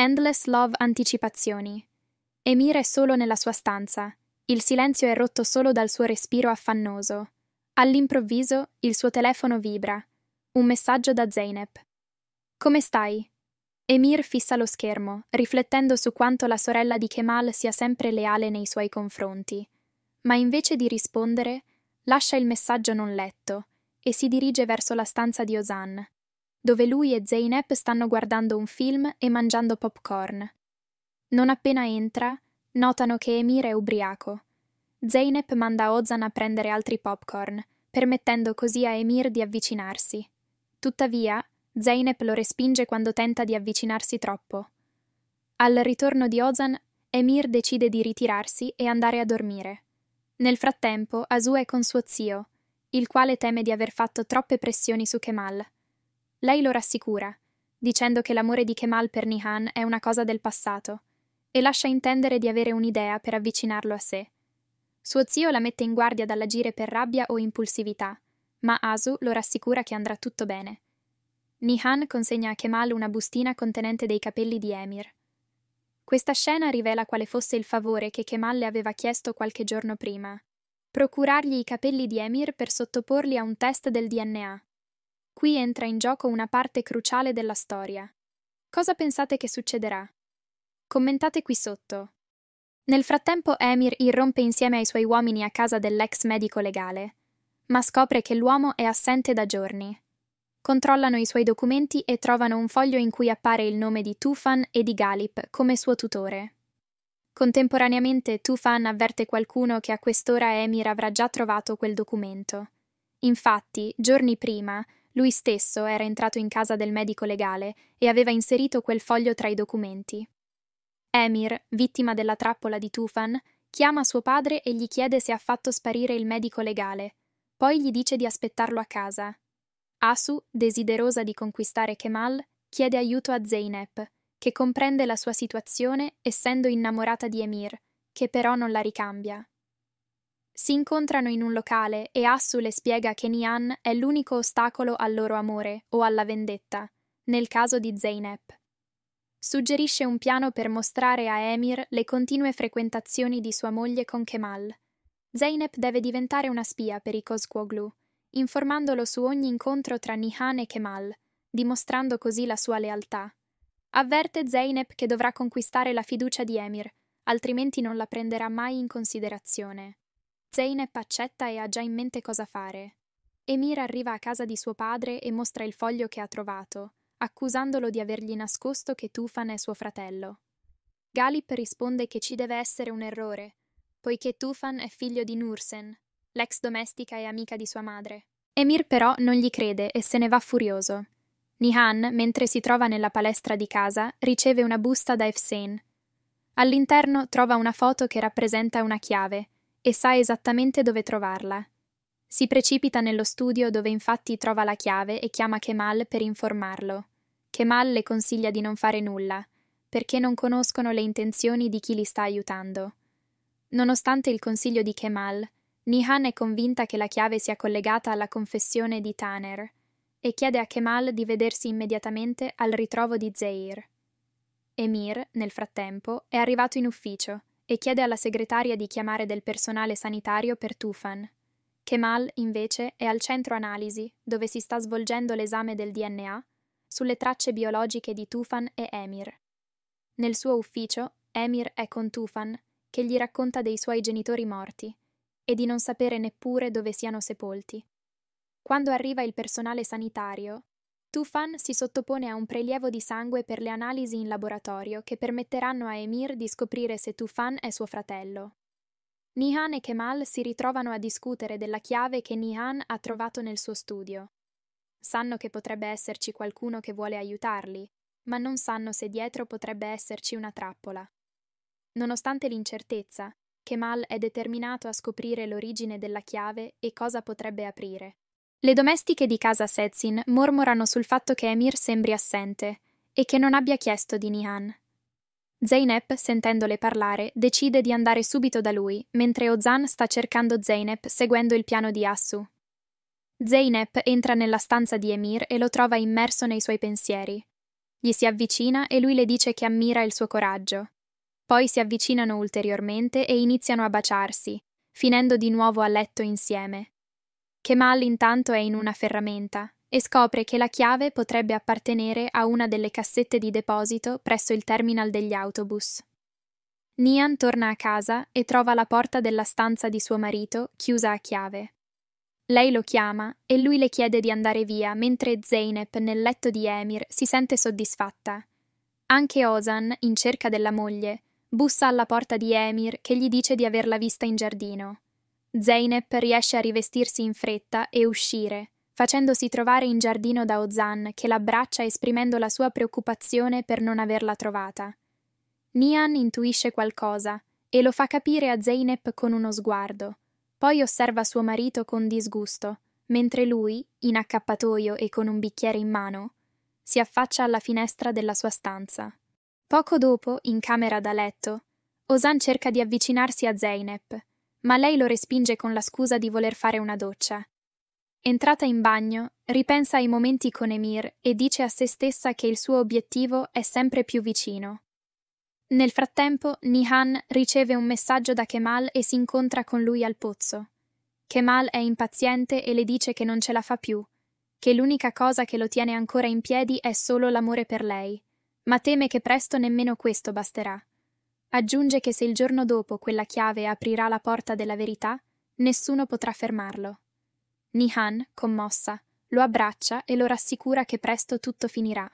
Endless Love Anticipazioni. Emir è solo nella sua stanza, il silenzio è rotto solo dal suo respiro affannoso. All'improvviso il suo telefono vibra. Un messaggio da Zeynep. Come stai? Emir fissa lo schermo, riflettendo su quanto la sorella di Kemal sia sempre leale nei suoi confronti. Ma invece di rispondere, lascia il messaggio non letto e si dirige verso la stanza di Osan, dove lui e Zeynep stanno guardando un film e mangiando popcorn. Non appena entra, notano che Emir è ubriaco. Zeynep manda Ozan a prendere altri popcorn, permettendo così a Emir di avvicinarsi. Tuttavia, Zeynep lo respinge quando tenta di avvicinarsi troppo. Al ritorno di Ozan, Emir decide di ritirarsi e andare a dormire. Nel frattempo, Asu è con suo zio, il quale teme di aver fatto troppe pressioni su Kemal, lei lo rassicura, dicendo che l'amore di Kemal per Nihan è una cosa del passato, e lascia intendere di avere un'idea per avvicinarlo a sé. Suo zio la mette in guardia dall'agire per rabbia o impulsività, ma Asu lo rassicura che andrà tutto bene. Nihan consegna a Kemal una bustina contenente dei capelli di Emir. Questa scena rivela quale fosse il favore che Kemal le aveva chiesto qualche giorno prima. Procurargli i capelli di Emir per sottoporli a un test del DNA. Qui entra in gioco una parte cruciale della storia. Cosa pensate che succederà? Commentate qui sotto. Nel frattempo Emir irrompe insieme ai suoi uomini a casa dell'ex medico legale, ma scopre che l'uomo è assente da giorni. Controllano i suoi documenti e trovano un foglio in cui appare il nome di Tufan e di Galip come suo tutore. Contemporaneamente Tufan avverte qualcuno che a quest'ora Emir avrà già trovato quel documento. Infatti, giorni prima, lui stesso era entrato in casa del medico legale e aveva inserito quel foglio tra i documenti. Emir, vittima della trappola di Tufan, chiama suo padre e gli chiede se ha fatto sparire il medico legale, poi gli dice di aspettarlo a casa. Asu, desiderosa di conquistare Kemal, chiede aiuto a Zeynep, che comprende la sua situazione essendo innamorata di Emir, che però non la ricambia. Si incontrano in un locale e Asu le spiega che Nian è l'unico ostacolo al loro amore o alla vendetta, nel caso di Zeynep. Suggerisce un piano per mostrare a Emir le continue frequentazioni di sua moglie con Kemal. Zeynep deve diventare una spia per i Cosquoglu, informandolo su ogni incontro tra Nihan e Kemal, dimostrando così la sua lealtà. Avverte Zeynep che dovrà conquistare la fiducia di Emir, altrimenti non la prenderà mai in considerazione. Zeynep accetta e ha già in mente cosa fare. Emir arriva a casa di suo padre e mostra il foglio che ha trovato, accusandolo di avergli nascosto che Tufan è suo fratello. Galip risponde che ci deve essere un errore, poiché Tufan è figlio di Nursen, l'ex domestica e amica di sua madre. Emir però non gli crede e se ne va furioso. Nihan, mentre si trova nella palestra di casa, riceve una busta da Efsen. All'interno trova una foto che rappresenta una chiave e sa esattamente dove trovarla. Si precipita nello studio dove infatti trova la chiave e chiama Kemal per informarlo. Kemal le consiglia di non fare nulla, perché non conoscono le intenzioni di chi li sta aiutando. Nonostante il consiglio di Kemal, Nihan è convinta che la chiave sia collegata alla confessione di Taner e chiede a Kemal di vedersi immediatamente al ritrovo di Zeir. Emir, nel frattempo, è arrivato in ufficio e chiede alla segretaria di chiamare del personale sanitario per Tufan. Kemal, invece, è al centro analisi, dove si sta svolgendo l'esame del DNA sulle tracce biologiche di Tufan e Emir. Nel suo ufficio, Emir è con Tufan, che gli racconta dei suoi genitori morti e di non sapere neppure dove siano sepolti. Quando arriva il personale sanitario, Tufan si sottopone a un prelievo di sangue per le analisi in laboratorio che permetteranno a Emir di scoprire se Tufan è suo fratello. Nihan e Kemal si ritrovano a discutere della chiave che Nihan ha trovato nel suo studio. Sanno che potrebbe esserci qualcuno che vuole aiutarli, ma non sanno se dietro potrebbe esserci una trappola. Nonostante l'incertezza, Kemal è determinato a scoprire l'origine della chiave e cosa potrebbe aprire. Le domestiche di casa Setsin mormorano sul fatto che Emir sembri assente e che non abbia chiesto di Nihan. Zeynep, sentendole parlare, decide di andare subito da lui, mentre Ozan sta cercando Zeynep seguendo il piano di Assu. Zeynep entra nella stanza di Emir e lo trova immerso nei suoi pensieri. Gli si avvicina e lui le dice che ammira il suo coraggio. Poi si avvicinano ulteriormente e iniziano a baciarsi, finendo di nuovo a letto insieme. Kemal intanto è in una ferramenta e scopre che la chiave potrebbe appartenere a una delle cassette di deposito presso il terminal degli autobus. Nian torna a casa e trova la porta della stanza di suo marito chiusa a chiave. Lei lo chiama e lui le chiede di andare via mentre Zeynep nel letto di Emir si sente soddisfatta. Anche Ozan, in cerca della moglie, bussa alla porta di Emir che gli dice di averla vista in giardino. Zeynep riesce a rivestirsi in fretta e uscire, facendosi trovare in giardino da Ozan che l'abbraccia esprimendo la sua preoccupazione per non averla trovata. Nian intuisce qualcosa e lo fa capire a Zeynep con uno sguardo. Poi osserva suo marito con disgusto, mentre lui, in accappatoio e con un bicchiere in mano, si affaccia alla finestra della sua stanza. Poco dopo, in camera da letto, Ozan cerca di avvicinarsi a Zeynep, ma lei lo respinge con la scusa di voler fare una doccia. Entrata in bagno, ripensa ai momenti con Emir e dice a se stessa che il suo obiettivo è sempre più vicino. Nel frattempo, Nihan riceve un messaggio da Kemal e si incontra con lui al pozzo. Kemal è impaziente e le dice che non ce la fa più, che l'unica cosa che lo tiene ancora in piedi è solo l'amore per lei, ma teme che presto nemmeno questo basterà. Aggiunge che se il giorno dopo quella chiave aprirà la porta della verità, nessuno potrà fermarlo. Nihan, commossa, lo abbraccia e lo rassicura che presto tutto finirà.